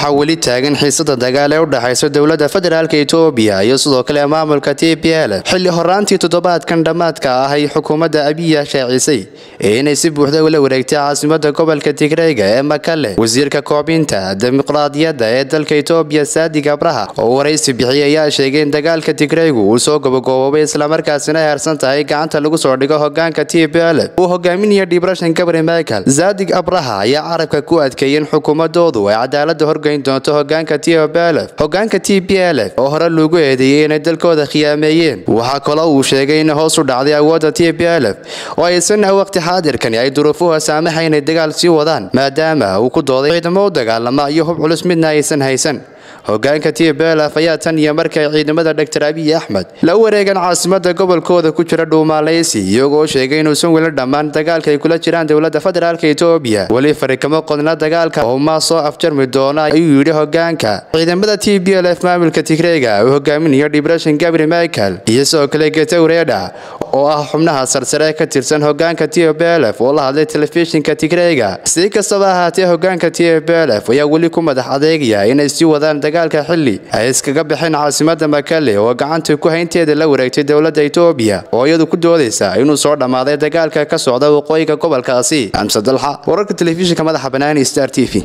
waxaa weli taagan xiisada dagaal ee u dhexaysa dowladda federaalka etoobiya iyo sidoo kale maamulka t b l xilli horaantii toddobaadkan dhammaadka ahay xukuumadda abiya shaacisay ee inay si buuxda ula wareegtay caasimada gobolka tigreyga ee makale wasiirka koobinta dimuqraadiyadda ee dalka etoobiya saadig abraha oo waraysi bixiyey ayaa sheegay in dagaalka tigreygu uu soo gobogoboobay islamarkaasina heersan tahay gacanta lagu soo dhigo hogaanka t b l uu hogaaminaya dhibrashan gabri michael saadig abraha ayaa carabka ku adkeeyey in xukuumadoodu ay cadaalada horge horgeyn doonto hogaanka tiobalef hogaanka t b lf oo hore lagu eedeeyey inay dalkooda khiyaameeyeen waxaa kale uu sheegay in hoos u dhacday awoodda t b lf oo ay waqti xaadirkani ay duruufuhu saamaxay inay dagaal sii wadaan maadaama uu ku dooday ciidamo u dagaalama iyo hub culus midna aysan haysan hogaanka tplf ayaa tan iyo markay ciidamada dhaktar abiyi axmed la wareegan caasimada gobolkooda ku jira dhuumaaleysi iyagoo sheegay inuusan weli dhammaan dagaalka ay kula jiraan dowladda federaalk etoobiya weli farikamo qodna dagaalka oumaa soo afjarmi doona ayuu yidhi hoggaanka ciidamada t b l f maamulka tigreega uu hogaaminayo dibreshin gabri michael iyo sidoo kale getawreda oo ah xubnaha sarsare ka tirsan hoggaanka t f b lf oo la hadlay telefishinka tigreega si kastaba ahaatee hoggaanka t f b l f ayaa weli ku madax adeegaya inay sii wadaan dagaalka xilli ay iskaga baxeen caasimadda makale oo gacanta ku haynteeda la wareegtay dowlada etoobiya oo iyadu ku doodaysa inuu soo dhammaaday dagaalka ka socda waqooyiga gobolkaasi amse wararka telefishinka madaxa banaani star t v